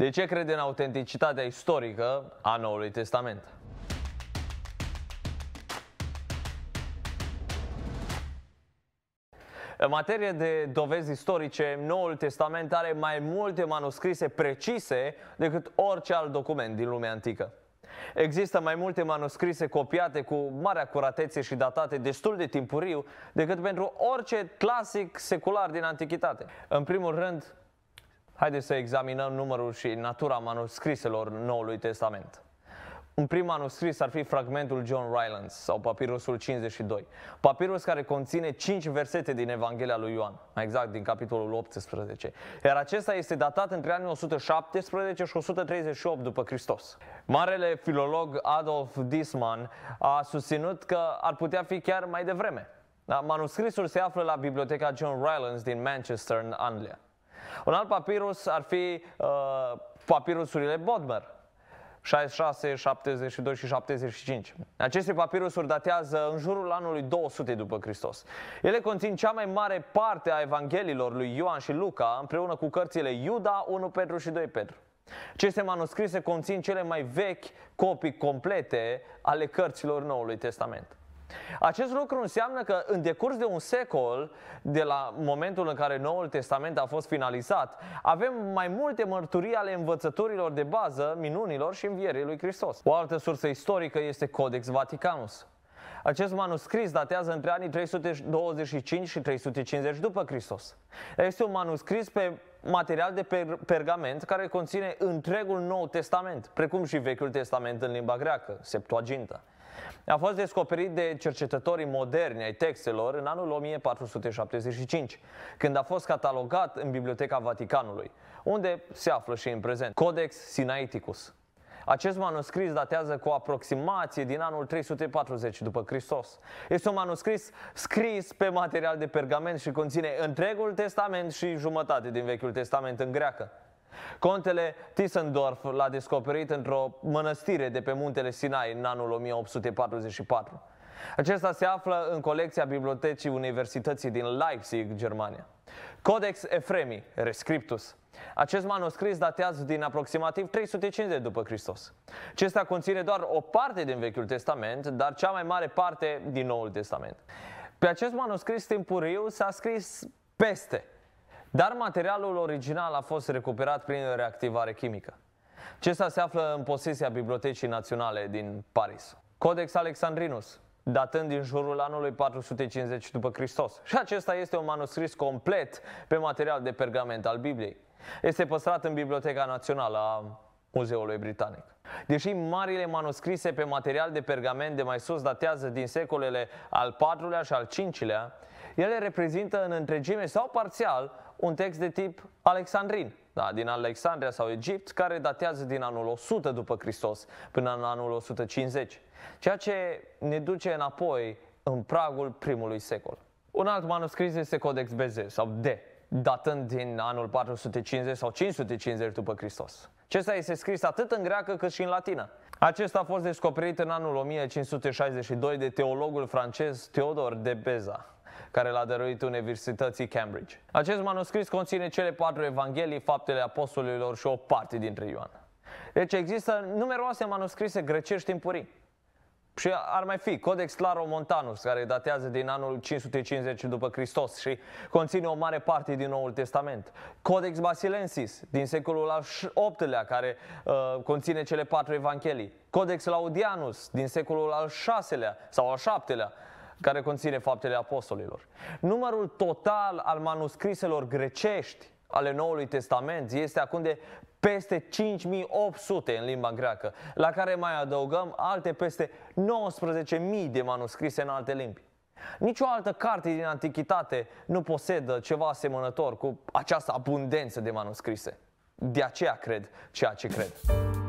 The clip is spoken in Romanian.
De ce crede în autenticitatea istorică a Noului Testament? În materie de dovezi istorice, Noul Testament are mai multe manuscrise precise decât orice alt document din lumea antică. Există mai multe manuscrise copiate cu mare acuratețe și datate destul de timpuriu decât pentru orice clasic secular din antichitate. În primul rând, Haideți să examinăm numărul și natura manuscriselor Noului Testament. Un prim manuscris ar fi fragmentul John Rylands sau papirusul 52, papirus care conține 5 versete din Evanghelia lui Ioan, mai exact din capitolul 18, iar acesta este datat între anii 117 și 138 după Hristos. Marele filolog Adolf Disman a susținut că ar putea fi chiar mai devreme. Da, manuscrisul se află la biblioteca John Rylands din Manchester, în Anglia. Un alt papirus ar fi uh, papirusurile Bodmer. 66, 72 și 75. Aceste papirusuri datează în jurul anului 200 după Hristos. Ele conțin cea mai mare parte a evanghelilor lui Ioan și Luca, împreună cu cărțile Iuda, 1 Petru și 2 Petru. Aceste manuscrise conțin cele mai vechi copii complete ale cărților Noului Testament. Acest lucru înseamnă că în decurs de un secol, de la momentul în care Noul Testament a fost finalizat, avem mai multe mărturii ale învățăturilor de bază, minunilor și învierii lui Hristos. O altă sursă istorică este Codex Vaticanus. Acest manuscris datează între anii 325 și 350 după Hristos. Este un manuscris pe material de per- pergament care conține întregul Nou Testament, precum și Vechiul Testament în limba greacă, Septuaginta. A fost descoperit de cercetătorii moderni ai textelor în anul 1475, când a fost catalogat în Biblioteca Vaticanului, unde se află și în prezent Codex Sinaiticus, acest manuscris datează cu aproximație din anul 340 după Hristos. Este un manuscris scris pe material de pergament și conține întregul Testament și jumătate din Vechiul Testament în greacă. Contele Tissendorf l-a descoperit într-o mănăstire de pe muntele Sinai în anul 1844. Acesta se află în colecția Bibliotecii Universității din Leipzig, Germania. Codex Efremi, Rescriptus. Acest manuscris datează din aproximativ 350 după Hristos. Acesta conține doar o parte din Vechiul Testament, dar cea mai mare parte din Noul Testament. Pe acest manuscris timpuriu s-a scris peste, dar materialul original a fost recuperat prin reactivare chimică. Acesta se află în posesia Bibliotecii Naționale din Paris. Codex Alexandrinus, datând din jurul anului 450 după Hristos. Și acesta este un manuscris complet pe material de pergament al Bibliei. Este păstrat în Biblioteca Națională a Muzeului Britanic. Deși marile manuscrise pe material de pergament de mai sus datează din secolele al IV-lea și al V-lea, ele reprezintă în întregime sau parțial un text de tip alexandrin, da, din Alexandria sau Egipt, care datează din anul 100 după Hristos până în anul 150, ceea ce ne duce înapoi în pragul primului secol. Un alt manuscris este Codex Beze sau D, datând din anul 450 sau 550 după Hristos. Acesta este scris atât în greacă cât și în latină. Acesta a fost descoperit în anul 1562 de teologul francez Theodor de Beza, care l-a dăruit Universității Cambridge. Acest manuscris conține cele patru evanghelii, faptele apostolilor și o parte dintre Ioan. Deci există numeroase manuscrise grecești timpurii. Și ar mai fi Codex Montanus, care datează din anul 550 după Hristos și conține o mare parte din Noul Testament. Codex Basilensis, din secolul al VIII-lea, care uh, conține cele patru evanghelii. Codex Laudianus, din secolul al VI-lea sau al VII-lea, care conține faptele apostolilor. Numărul total al manuscriselor grecești ale Noului Testament este acum de peste 5800 în limba greacă, la care mai adăugăm alte peste 19.000 de manuscrise în alte limbi. Nici o altă carte din antichitate nu posedă ceva asemănător cu această abundență de manuscrise. De aceea cred ceea ce cred.